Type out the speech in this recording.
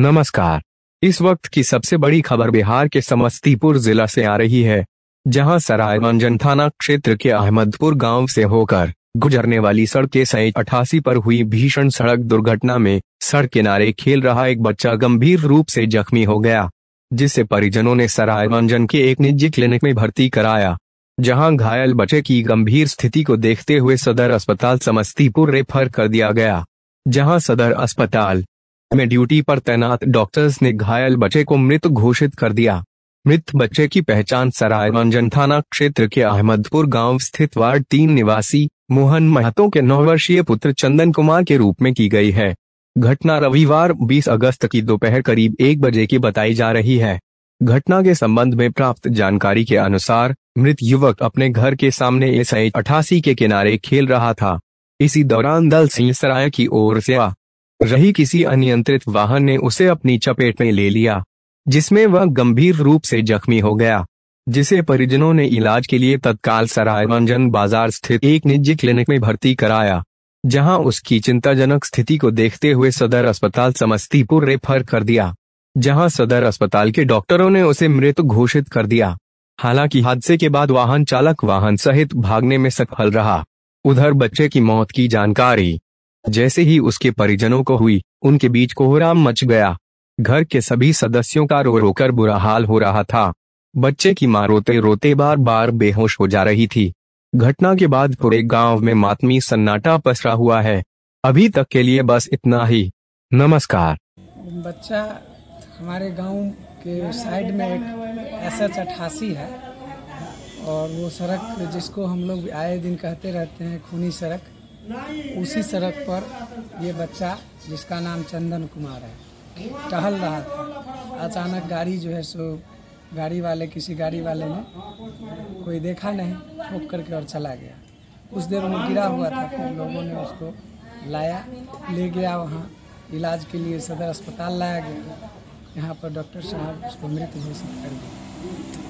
नमस्कार इस वक्त की सबसे बड़ी खबर बिहार के समस्तीपुर जिला से आ रही है जहां सरायरंजन थाना क्षेत्र के अहमदपुर गांव से होकर गुजरने वाली सड़क के सही अठासी पर हुई भीषण सड़क दुर्घटना में सड़क किनारे खेल रहा एक बच्चा गंभीर रूप से जख्मी हो गया जिसे परिजनों ने सरायरंजन के एक निजी क्लिनिक में भर्ती कराया जहाँ घायल बच्चे की गंभीर स्थिति को देखते हुए सदर अस्पताल समस्तीपुर रेफर कर दिया गया जहाँ सदर अस्पताल में ड्यूटी पर तैनात डॉक्टर्स ने घायल बच्चे को मृत घोषित कर दिया मृत बच्चे की पहचान सराय थाना क्षेत्र के अहमदपुर गांव स्थित वार्ड तीन निवासी मोहन महतो के नौ वर्षीय पुत्र चंदन कुमार के रूप में की गई है घटना रविवार 20 अगस्त की दोपहर करीब एक बजे की बताई जा रही है घटना के संबंध में प्राप्त जानकारी के अनुसार मृत युवक अपने घर के सामने एस अठासी के किनारे खेल रहा था इसी दौरान दल सिंह सराय की ओर से रही किसी अनियंत्रित वाहन ने उसे अपनी चपेट में ले लिया जिसमें वह गंभीर रूप से जख्मी हो गया जिसे परिजनों ने इलाज के लिए तत्काल सरायरंजन बाजार स्थित एक निजी क्लिनिक में भर्ती कराया जहां उसकी चिंताजनक स्थिति को देखते हुए सदर अस्पताल समस्तीपुर रेफर कर दिया जहां सदर अस्पताल के डॉक्टरों ने उसे मृत घोषित कर दिया हालांकि हादसे के बाद वाहन चालक वाहन सहित भागने में सफल रहा उधर बच्चे की मौत की जानकारी जैसे ही उसके परिजनों को हुई उनके बीच कोहराम मच गया घर के सभी सदस्यों का रो रोकर बुरा हाल हो रहा था बच्चे की मां रोते रोते बार बार बेहोश हो जा रही थी घटना के बाद पूरे गांव में मातमी सन्नाटा पसरा हुआ है अभी तक के लिए बस इतना ही नमस्कार बच्चा हमारे गांव के साइड में एक एस एच अठासी है और वो सड़क जिसको हम लोग आए दिन कहते रहते हैं खूनी सड़क उसी सड़क पर ये बच्चा जिसका नाम चंदन कुमार है टहल रहा था अचानक गाड़ी जो है सो गाड़ी वाले किसी गाड़ी वाले ने कोई देखा नहीं ठोक करके और चला गया कुछ देर में गिरा हुआ था फिर लोगों ने उसको लाया ले गया वहाँ इलाज के लिए सदर अस्पताल लाया गया यहाँ पर डॉक्टर साहब उसको मृत घोषित कर दिया